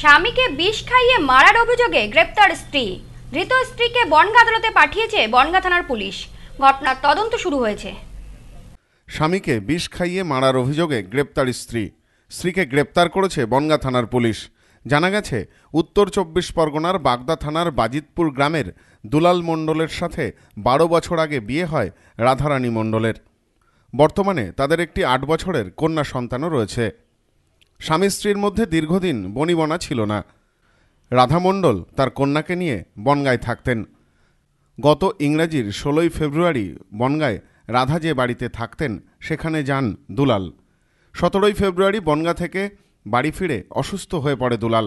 স্বামীকে বিষ খাইয়ে মারার অভিযোগে গ্রেপ্তার স্ত্রী ধৃত স্ত্রীকে বনগা আদালতে পাঠিয়েছে বনগা থানার পুলিশ ঘটনার তদন্ত শুরু হয়েছে স্বামীকে বিষ খাইয়ে মারার অভিযোগে গ্রেপ্তার স্ত্রী স্ত্রীকে গ্রেপ্তার করেছে বনগা থানার পুলিশ জানা গেছে উত্তর চব্বিশ পরগনার বাগদা থানার বাজিতপুর গ্রামের দুলাল মণ্ডলের সাথে বারো বছর আগে বিয়ে হয় রাধারানী মণ্ডলের বর্তমানে তাদের একটি আট বছরের কন্যা সন্তানও রয়েছে স্বামী স্ত্রীর মধ্যে দীর্ঘদিন বনিবনা ছিল না রাধামণ্ডল তার কন্যাকে নিয়ে বনগায় থাকতেন গত ইংরাজির ষোলোই ফেব্রুয়ারি বনগায় রাধা যে বাড়িতে থাকতেন সেখানে যান দুলাল সতেরোই ফেব্রুয়ারি বনগা থেকে বাড়ি ফিরে অসুস্থ হয়ে পড়ে দুলাল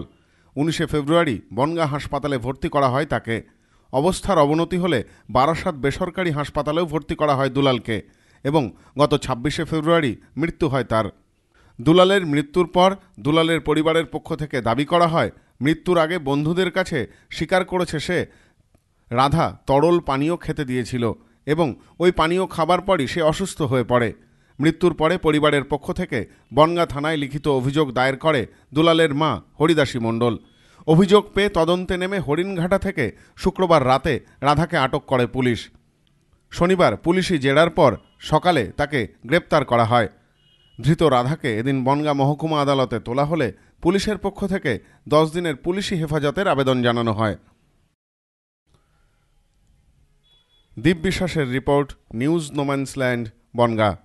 উনিশে ফেব্রুয়ারি বনগা হাসপাতালে ভর্তি করা হয় তাকে অবস্থার অবনতি হলে বারাসাত বেসরকারি হাসপাতালেও ভর্তি করা হয় দুলালকে এবং গত ছাব্বিশে ফেব্রুয়ারি মৃত্যু হয় তার দুলালের মৃত্যুর পর দুলালের পরিবারের পক্ষ থেকে দাবি করা হয় মৃত্যুর আগে বন্ধুদের কাছে স্বীকার করেছে সে রাধা তরল পানীয় খেতে দিয়েছিল এবং ওই পানীয় খাবার পরই সে অসুস্থ হয়ে পড়ে মৃত্যুর পরে পরিবারের পক্ষ থেকে বনগা থানায় লিখিত অভিযোগ দায়ের করে দুলালের মা হরিদাসী মণ্ডল অভিযোগ পেয়ে তদন্তে নেমে হরিণঘাটা থেকে শুক্রবার রাতে রাধাকে আটক করে পুলিশ শনিবার পুলিশি জেরার পর সকালে তাকে গ্রেপ্তার করা হয় ধৃত রাধাকে এদিন বনগা মহকুমা আদালতে তোলা হলে পুলিশের পক্ষ থেকে দশ দিনের পুলিশি হেফাজতের আবেদন জানানো হয় দীপ বিশ্বাসের রিপোর্ট নিউজ নোম্যান্সল্যান্ড বনগা